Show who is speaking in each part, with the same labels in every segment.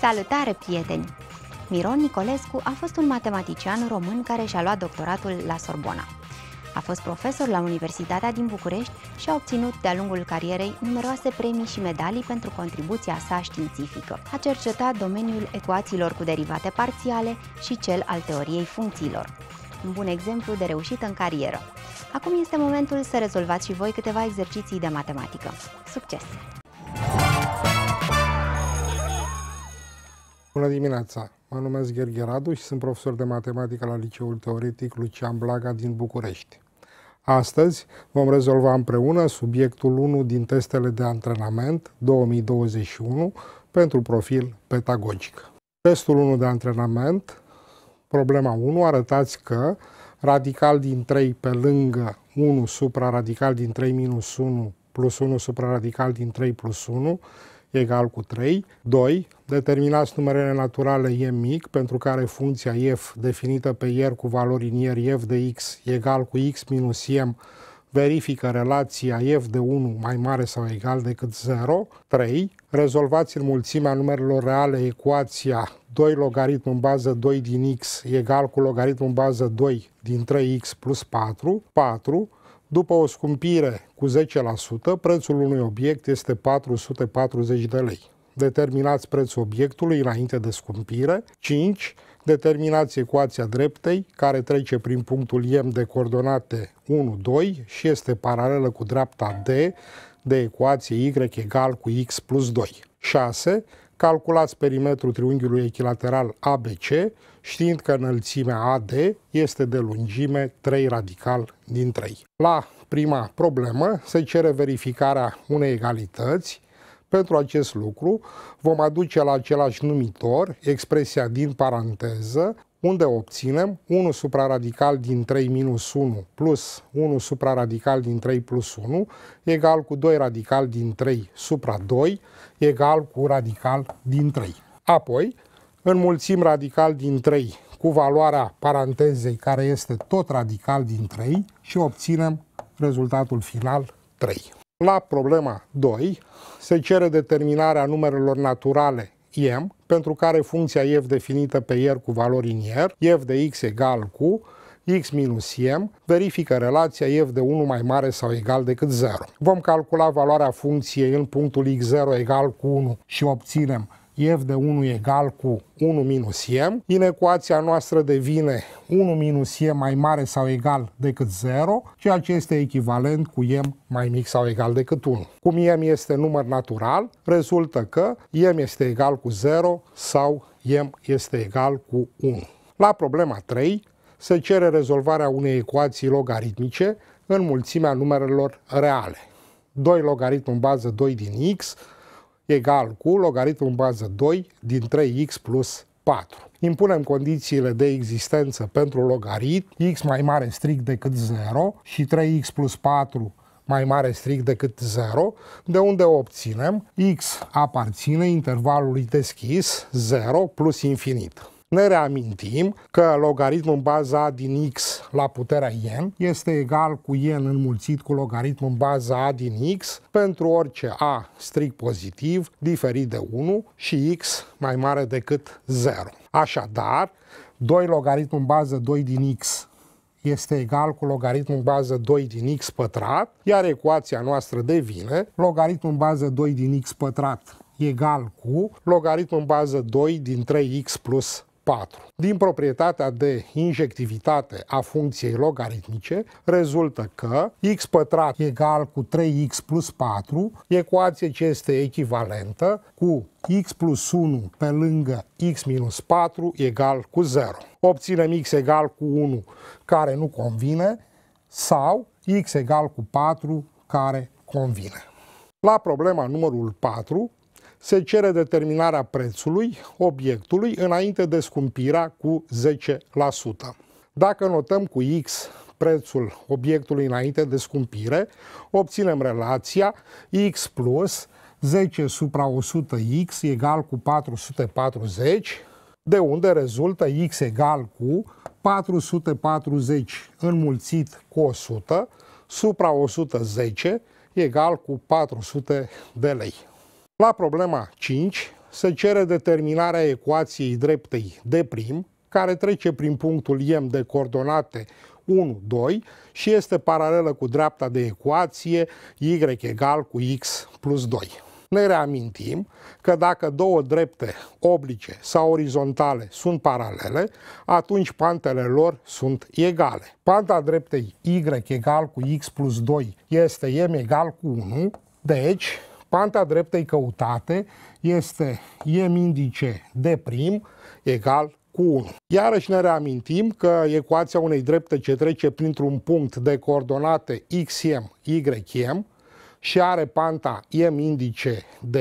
Speaker 1: Salutare, prieteni! Miron Nicolescu a fost un matematician român care și-a luat doctoratul la Sorbona. A fost profesor la Universitatea din București și a obținut de-a lungul carierei numeroase premii și medalii pentru contribuția sa științifică. A cercetat domeniul ecuațiilor cu derivate parțiale și cel al teoriei funcțiilor. Un bun exemplu de reușită în carieră. Acum este momentul să rezolvați și voi câteva exerciții de matematică. Succes!
Speaker 2: Bună dimineața! Mă numesc Gherghe Radu și sunt profesor de matematică la Liceul Teoretic Lucian Blaga din București. Astăzi vom rezolva împreună subiectul 1 din testele de antrenament 2021 pentru profil pedagogic. Testul 1 de antrenament, problema 1, arătați că radical din 3 pe lângă 1 supra radical din 3 minus 1 plus 1 supra radical din 3 plus 1 egal cu 3. 2. Determinați numerele naturale e mic, pentru care funcția f definită pe ieri cu valori în ieri f de x egal cu x minus m verifică relația f de 1 mai mare sau egal decât 0. 3. Rezolvați în mulțimea numerelor reale ecuația 2 logaritm în bază 2 din x egal cu logaritm în bază 2 din 3x plus 4. 4 după o scumpire cu 10%, prețul unui obiect este 440 de lei. Determinați prețul obiectului înainte de scumpire. 5. Determinați ecuația dreptei, care trece prin punctul M de coordonate 1, 2 și este paralelă cu dreapta D de ecuație Y egal cu X plus 2. 6. Calculați perimetrul triunghiului echilateral ABC știind că înălțimea AD este de lungime 3 radical din 3. La prima problemă se cere verificarea unei egalități. Pentru acest lucru vom aduce la același numitor expresia din paranteză unde obținem 1 supraradical din 3 minus 1 plus 1 supraradical din 3 plus 1 egal cu 2 radical din 3 supra 2 egal cu radical din 3. Apoi înmulțim radical din 3 cu valoarea parantezei care este tot radical din 3 și obținem rezultatul final 3. La problema 2 se cere determinarea numerelor naturale m, pentru care funcția f definită pe r cu valori în r, f de x egal cu x minus m, verifică relația f de 1 mai mare sau egal decât 0. Vom calcula valoarea funcției în punctul x0 egal cu 1 și obținem f de 1 egal cu 1 minus m. Din ecuația noastră devine 1 minus m mai mare sau egal decât 0, ceea ce este echivalent cu m mai mic sau egal decât 1. Cum m este număr natural, rezultă că m este egal cu 0 sau m este egal cu 1. La problema 3 se cere rezolvarea unei ecuații logaritmice în mulțimea numerelor reale. 2 logaritm în bază 2 din x egal cu logaritmul în bază 2 din 3x plus 4. Impunem condițiile de existență pentru logaritm, x mai mare strict decât 0 și 3x plus 4 mai mare strict decât 0, de unde obținem x aparține intervalului deschis 0 plus infinit. Ne reamintim că logaritmul în baza din X la puterea N este egal cu N înmulțit cu logaritmul în baza A din X pentru orice A strict pozitiv diferit de 1 și X mai mare decât 0. Așadar, 2 logaritmul în bază 2 din X este egal cu logaritmul în bază 2 din x pătrat, iar ecuația noastră devine logaritmul în bază 2 din x pătrat egal cu logaritmul în bază 2 din 3x plus 4. Din proprietatea de injectivitate a funcției logaritmice rezultă că x pătrat egal cu 3x plus 4, ecuație ce este echivalentă cu x plus 1 pe lângă x minus 4 egal cu 0. Obținem x egal cu 1 care nu convine sau x egal cu 4 care convine. La problema numărul 4 se cere determinarea prețului obiectului înainte de scumpirea cu 10%. Dacă notăm cu X prețul obiectului înainte de scumpire, obținem relația X plus 10 supra 100X egal cu 440, de unde rezultă X egal cu 440 înmulțit cu 100 supra 110 egal cu 400 de lei. La problema 5 se cere determinarea ecuației dreptei de prim, care trece prin punctul M de coordonate 1, 2 și este paralelă cu dreapta de ecuație Y egal cu X plus 2. Ne reamintim că dacă două drepte oblice sau orizontale sunt paralele, atunci pantele lor sunt egale. Panta dreptei Y egal cu X plus 2 este M egal cu 1, deci Panta dreptei căutate este IEM indice de prim egal cu 1. Iarăși ne reamintim că ecuația unei drepte ce trece printr-un punct de coordonate XM, YM și are panta M indice D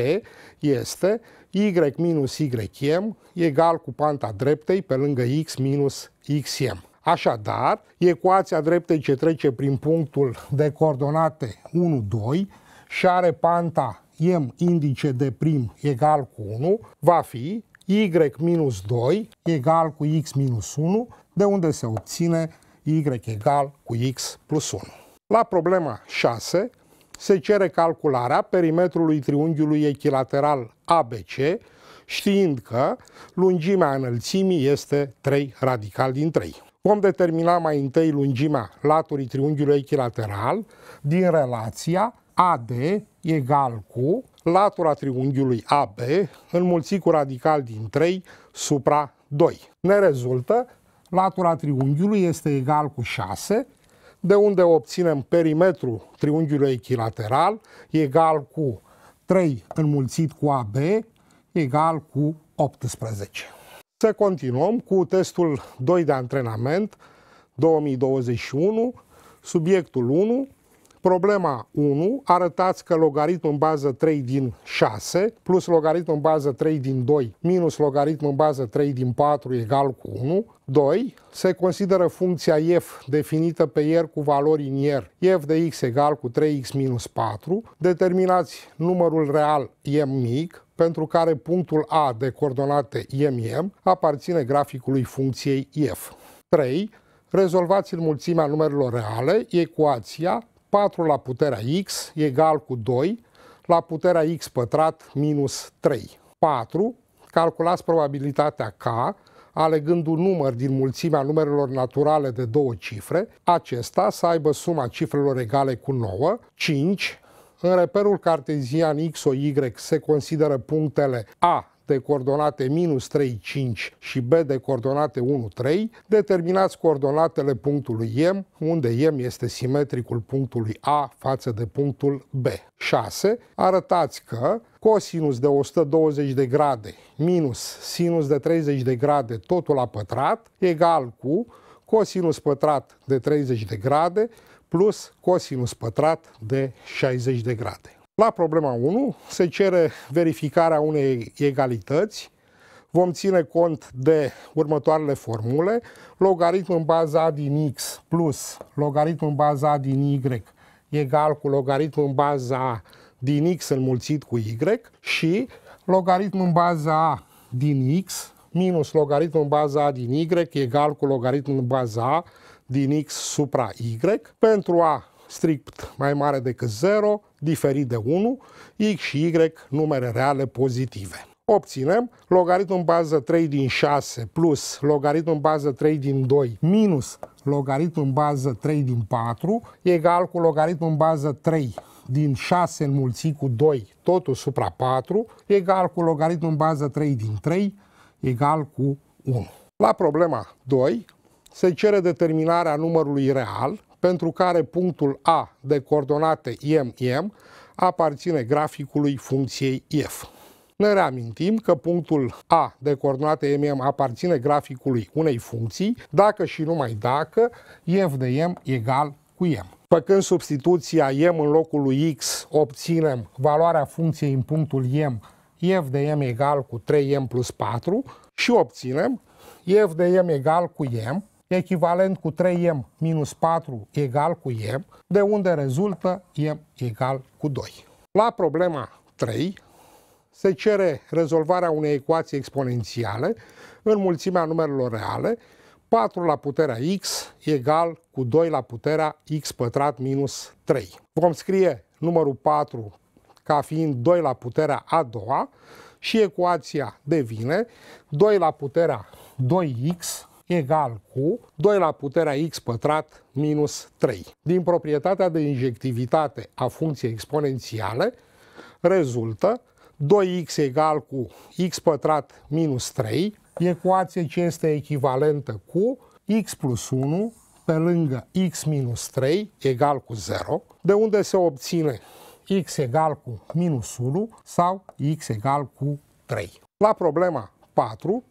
Speaker 2: este Y minus YM egal cu panta dreptei pe lângă X minus XM. Așadar, ecuația dreptei ce trece prin punctul de coordonate 1, 2 și are panta M indice de prim egal cu 1, va fi Y minus 2 egal cu X minus 1, de unde se obține Y egal cu X plus 1. La problema 6 se cere calcularea perimetrului triunghiului echilateral ABC, știind că lungimea înălțimii este 3 radical din 3. Vom determina mai întâi lungimea laturii triunghiului echilateral din relația AD egal cu latura triunghiului AB înmulțit cu radical din 3 supra 2. Ne rezultă latura triunghiului este egal cu 6, de unde obținem perimetrul triunghiului echilateral egal cu 3 înmulțit cu AB egal cu 18. Să continuăm cu testul 2 de antrenament 2021, subiectul 1, Problema 1, arătați că logaritmul în bază 3 din 6 plus logaritmul în bază 3 din 2 minus logaritmul în bază 3 din 4 egal cu 1. 2. Se consideră funcția f definită pe r cu valori în r, f de x egal cu 3x minus 4. Determinați numărul real m mic, pentru care punctul A de coordonate MM aparține graficului funcției f. 3. Rezolvați în mulțimea numerelor reale ecuația 4 la puterea x egal cu 2 la puterea x pătrat minus 3. 4. Calculați probabilitatea k alegând un număr din mulțimea numerelor naturale de două cifre, acesta să aibă suma cifrelor egale cu 9, 5, în reperul cartezian X, O, Y se consideră punctele A, de coordonate minus 3, 5 și B de coordonate 1, 3, determinați coordonatele punctului M, unde M este simetricul punctului A față de punctul B. 6. Arătați că cosinus de 120 de grade minus sinus de 30 de grade totul la pătrat egal cu cosinus pătrat de 30 de grade plus cosinus pătrat de 60 de grade. La problema 1 se cere verificarea unei egalități. Vom ține cont de următoarele formule. Logaritm în baza A din X plus logaritm în baza A din Y egal cu logaritm în baza A din X înmulțit cu Y și logaritm în baza A din X minus logaritm în baza A din Y egal cu logaritm în baza A din X supra Y pentru a strict mai mare decât 0, diferit de 1, x și y numere reale pozitive. Obținem logaritm în bază 3 din 6 plus logaritm în bază 3 din 2 minus logaritm în bază 3 din 4 egal cu logaritm în bază 3 din 6 înmulțit cu 2, totul supra 4, egal cu logaritm în bază 3 din 3, egal cu 1. La problema 2 se cere determinarea numărului real pentru care punctul A de coordonate IM-IM aparține graficului funcției F. Ne reamintim că punctul A de coordonate m) aparține graficului unei funcții dacă și numai dacă F de M egal cu M. Păcând substituția M în locul lui X, obținem valoarea funcției în punctul M, F de M egal cu 3M plus 4 și obținem F de M egal cu M, echivalent cu 3m minus 4 egal cu m, de unde rezultă m egal cu 2. La problema 3 se cere rezolvarea unei ecuații exponențiale în mulțimea numerelor reale, 4 la puterea x egal cu 2 la puterea x pătrat minus 3. Vom scrie numărul 4 ca fiind 2 la puterea a doua și ecuația devine 2 la puterea 2x egal cu 2 la puterea x pătrat minus 3. Din proprietatea de injectivitate a funcției exponențiale rezultă 2x egal cu x pătrat minus 3, ecuație ce este echivalentă cu x plus 1 pe lângă x minus 3 egal cu 0, de unde se obține x egal cu minus 1 sau x egal cu 3. La problema 4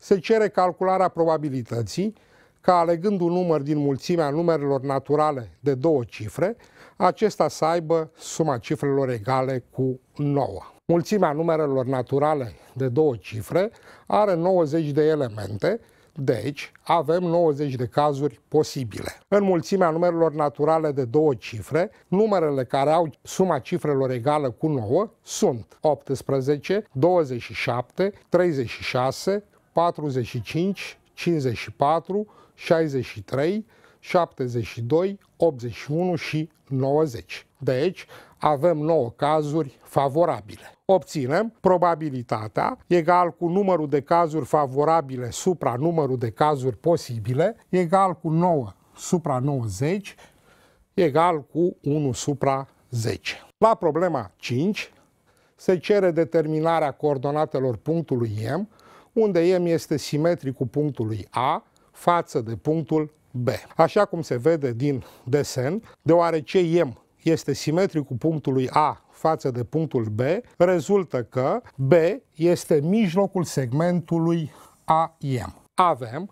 Speaker 2: se cere calcularea probabilității ca alegând un număr din mulțimea numerelor naturale de două cifre, acesta să aibă suma cifrelor egale cu 9. Mulțimea numerelor naturale de două cifre are 90 de elemente, deci avem 90 de cazuri posibile. În mulțimea numerelor naturale de două cifre, numerele care au suma cifrelor egală cu 9 sunt 18, 27, 36, 45, 54, 63, 72, 81 și 90. Deci, avem 9 cazuri favorabile. Obținem probabilitatea egal cu numărul de cazuri favorabile supra numărul de cazuri posibile, egal cu 9 supra 90, egal cu 1 supra 10. La problema 5 se cere determinarea coordonatelor punctului M unde M este simetricul punctului A față de punctul B. Așa cum se vede din desen, deoarece M este simetricul punctului A față de punctul B, rezultă că B este mijlocul segmentului AM. Avem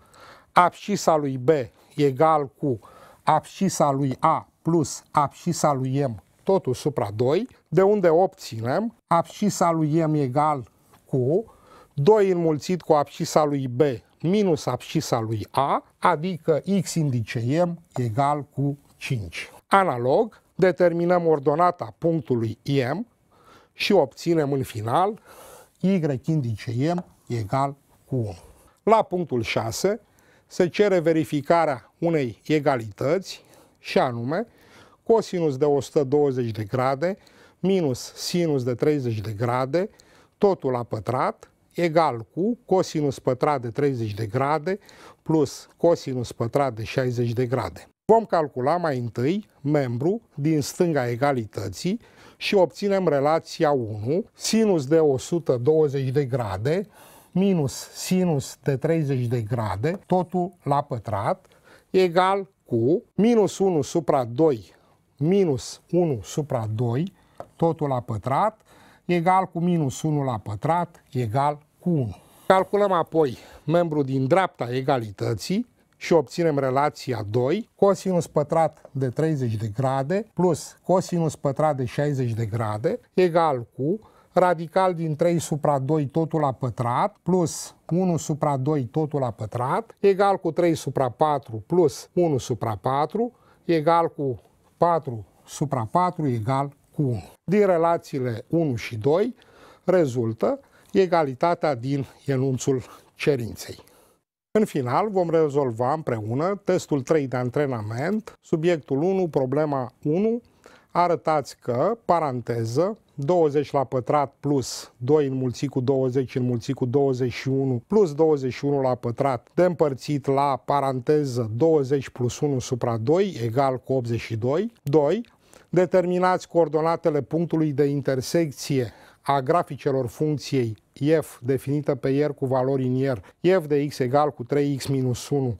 Speaker 2: abscisa lui B egal cu abscisa lui A plus abscisa lui M totul supra 2, de unde obținem abscisa lui M egal cu 2 înmulțit cu abscisa lui B minus abscisa lui A, adică x indice m egal cu 5. Analog, determinăm ordonata punctului m și obținem în final y indice m egal cu 1. La punctul 6 se cere verificarea unei egalități și anume cosinus de 120 de grade minus sinus de 30 de grade, totul la pătrat, egal cu cosinus pătrat de 30 de grade plus cosinus pătrat de 60 de grade. Vom calcula mai întâi membru din stânga egalității și obținem relația 1, sinus de 120 de grade minus sinus de 30 de grade, totul la pătrat, egal cu minus 1 supra 2 minus 1 supra 2, totul la pătrat, egal cu minus 1 la pătrat, egal cu 1. Calculăm apoi membru din dreapta egalității și obținem relația 2, cosinus pătrat de 30 de grade plus cosinus pătrat de 60 de grade egal cu radical din 3 supra 2 totul la pătrat plus 1 supra 2 totul la pătrat egal cu 3 supra 4 plus 1 supra 4 egal cu 4 supra 4 egal cu 1. Din relațiile 1 și 2 rezultă egalitatea din enunțul cerinței. În final, vom rezolva împreună testul 3 de antrenament, subiectul 1, problema 1. Arătați că, paranteză, 20 la pătrat plus 2 înmulțit cu 20 înmulțit cu 21 plus 21 la pătrat de împărțit la paranteză 20 plus 1 supra 2 egal cu 82. 2. Determinați coordonatele punctului de intersecție a graficelor funcției f definită pe ier cu valori în ier, f de x egal cu 3x minus 1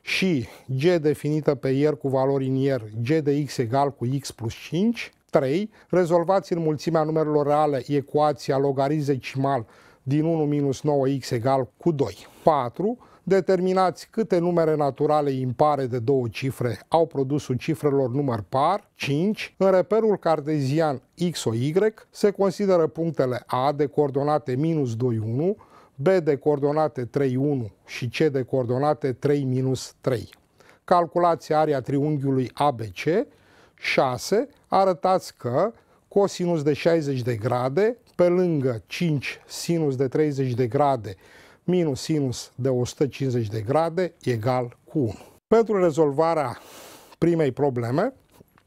Speaker 2: și g definită pe ier cu valori în ier, g de x egal cu x plus 5, 3, rezolvați în mulțimea numerelor reale ecuația logaritm decimal din 1 minus 9x egal cu 2. 4 determinați câte numere naturale impare de două cifre au produsul cifrelor număr par, 5. În reperul cartezian X o Y se consideră punctele A de coordonate minus 2, 1, B de coordonate 3, 1 și C de coordonate 3, minus 3. Calculați area triunghiului ABC. 6. Arătați că cosinus de 60 de grade pe lângă 5 sinus de 30 de grade minus sinus de 150 de grade egal cu 1. Pentru rezolvarea primei probleme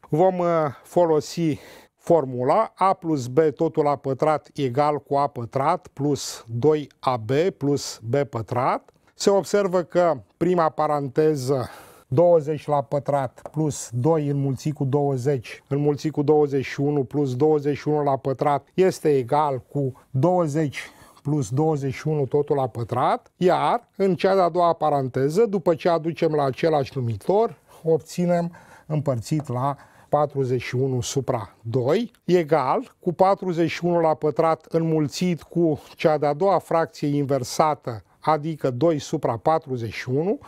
Speaker 2: vom uh, folosi formula a plus b totul la pătrat egal cu a pătrat plus 2ab plus b pătrat. Se observă că prima paranteză 20 la pătrat plus 2 înmulțit cu 20 înmulțit cu 21 plus 21 la pătrat este egal cu 20 plus 21 totul la pătrat, iar în cea de-a doua paranteză, după ce aducem la același numitor, obținem împărțit la 41 supra 2, egal cu 41 la pătrat înmulțit cu cea de-a doua fracție inversată, adică 2 supra 41,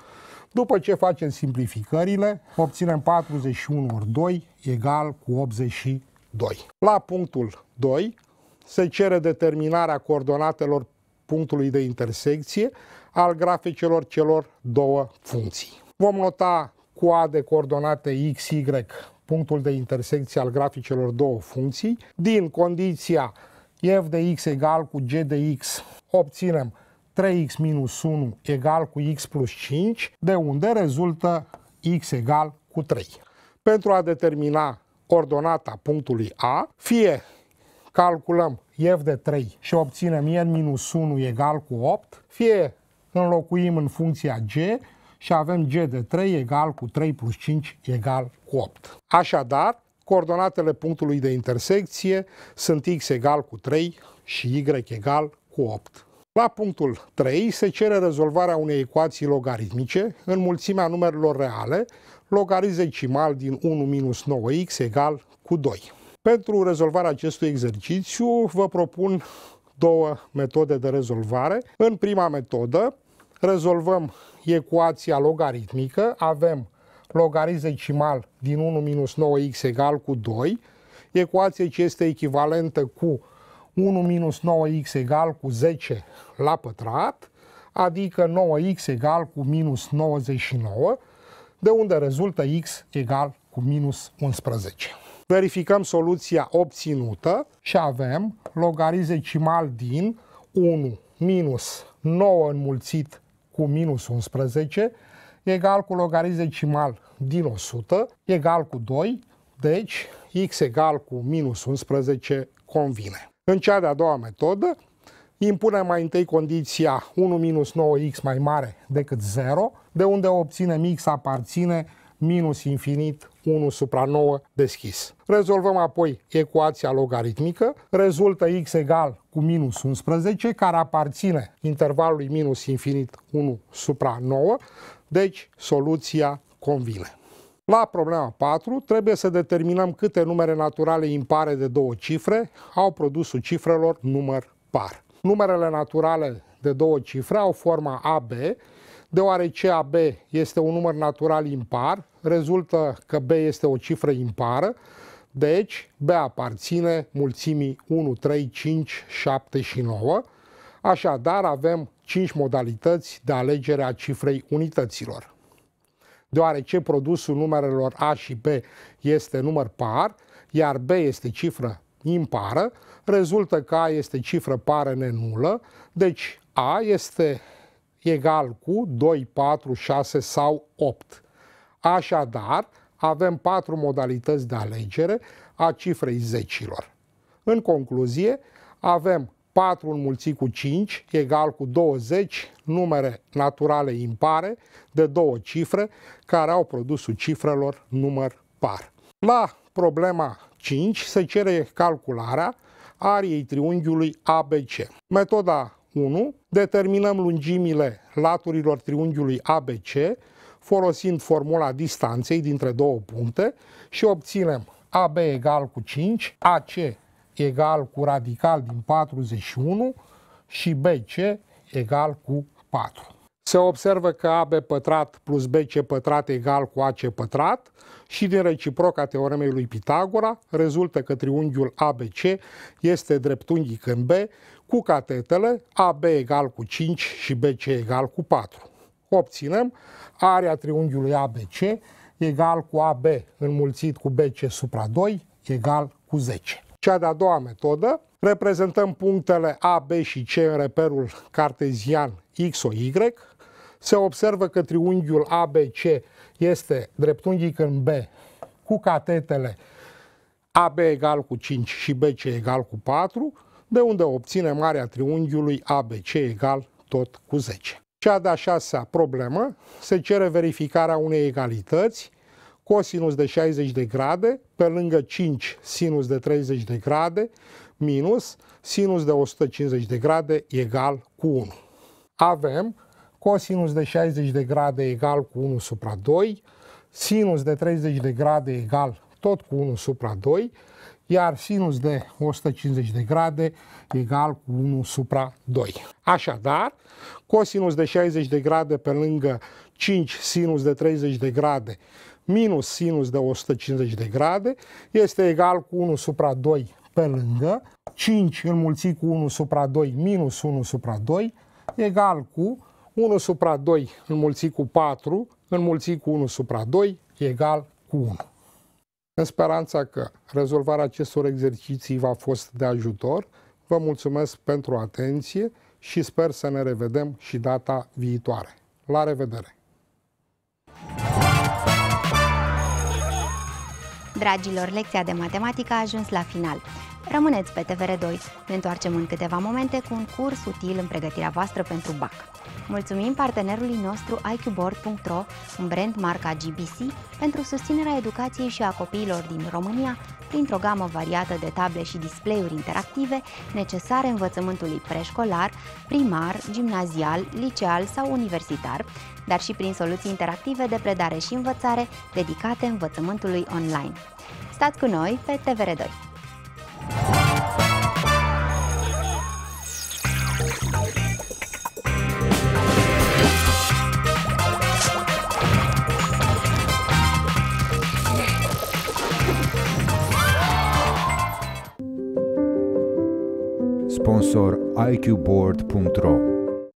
Speaker 2: după ce facem simplificările, obținem 41 ori 2 egal cu 82. La punctul 2 se cere determinarea coordonatelor punctului de intersecție al graficelor celor două funcții. Vom nota de coordonate x, y, punctul de intersecție al graficelor două funcții. Din condiția f de x egal cu g de x obținem 3x minus 1 egal cu x plus 5, de unde rezultă x egal cu 3. Pentru a determina ordonata punctului A, fie calculăm f de 3 și obținem n minus 1 egal cu 8, fie înlocuim în funcția g și avem g de 3 egal cu 3 plus 5 egal cu 8. Așadar, coordonatele punctului de intersecție sunt x egal cu 3 și y egal cu 8. La punctul 3 se cere rezolvarea unei ecuații logaritmice în mulțimea numerelor reale, logarit decimal din 1 minus 9x egal cu 2. Pentru rezolvarea acestui exercițiu vă propun două metode de rezolvare. În prima metodă rezolvăm ecuația logaritmică, avem logarit decimal din 1 minus 9x egal cu 2, ecuație ce este echivalentă cu 1 minus 9x egal cu 10 la pătrat, adică 9x egal cu minus 99, de unde rezultă x egal cu minus 11 verificăm soluția obținută și avem logaritm decimal din 1 minus 9 înmulțit cu minus 11 egal cu logaritm decimal din 100 egal cu 2, deci x egal cu minus 11 convine. În cea de-a doua metodă, impunem mai întâi condiția 1 minus 9x mai mare decât 0, de unde obținem x aparține minus infinit 1 supra 9 deschis. Rezolvăm apoi ecuația logaritmică, rezultă x egal cu minus 11, care aparține intervalului minus infinit 1 supra 9, deci soluția convine. La problema 4 trebuie să determinăm câte numere naturale impare de două cifre au produsul cifrelor număr par. Numerele naturale de două cifre au forma AB Deoarece AB este un număr natural impar, rezultă că B este o cifră impară, deci B aparține mulțimii 1, 3, 5, 7 și 9. Așadar, avem 5 modalități de alegere a cifrei unităților. Deoarece produsul numerelor A și B este număr par, iar B este cifră impară, rezultă că A este cifră pară nenulă, deci A este egal cu 2, 4, 6 sau 8. Așadar, avem patru modalități de alegere a cifrei zecilor. În concluzie, avem 4 înmulțit cu 5 egal cu 20 numere naturale impare de două cifre care au produsul cifrelor număr par. La problema 5 se cere calcularea ariei triunghiului ABC. Metoda 1, determinăm lungimile laturilor triunghiului ABC, folosind formula distanței dintre două puncte și obținem AB egal cu 5, AC egal cu radical din 41 și BC egal cu 4. Se observă că AB pătrat plus BC pătrat egal cu AC pătrat și din reciproca teoremei lui Pitagora rezultă că triunghiul ABC este dreptunghic în B cu catetele AB egal cu 5 și BC egal cu 4. Obținem area triunghiului ABC egal cu AB înmulțit cu BC supra 2 egal cu 10. Cea de-a doua metodă, reprezentăm punctele A, B și C în reperul cartezian X, O, Y. Se observă că triunghiul ABC este dreptunghic în B cu catetele AB egal cu 5 și BC egal cu 4, de unde obține marea triunghiului ABC egal tot cu 10. Cea de-a șasea problemă se cere verificarea unei egalități cosinus de 60 de grade pe lângă 5 sinus de 30 de grade minus sinus de 150 de grade egal cu 1. Avem cosinus de 60 de grade egal cu 1 supra 2, sinus de 30 de grade egal tot cu 1 supra 2, iar sinus de 150 de grade egal cu 1 supra 2. Așadar, cosinus de 60 de grade pe lângă 5 sinus de 30 de grade minus sinus de 150 de grade este egal cu 1 supra 2 pe lângă 5 înmulțit cu 1 supra 2 minus 1 supra 2 egal cu 1 supra 2 înmulțit cu 4 înmulțit cu 1 supra 2 egal cu 1. În speranța că rezolvarea acestor exerciții va a fost de ajutor, vă mulțumesc pentru atenție și sper să ne revedem și data viitoare. La revedere!
Speaker 1: Dragilor, lecția de matematică a ajuns la final. Rămâneți pe TVR2. Ne întoarcem în câteva momente cu un curs util în pregătirea voastră pentru BAC. Mulțumim partenerului nostru iqboard.ro, un brand marca GBC, pentru susținerea educației și a copiilor din România printr-o gamă variată de table și display-uri interactive necesare învățământului preșcolar, primar, gimnazial, liceal sau universitar, dar și prin soluții interactive de predare și învățare dedicate învățământului online. Stați cu noi pe TVR2!
Speaker 2: iqboard.ro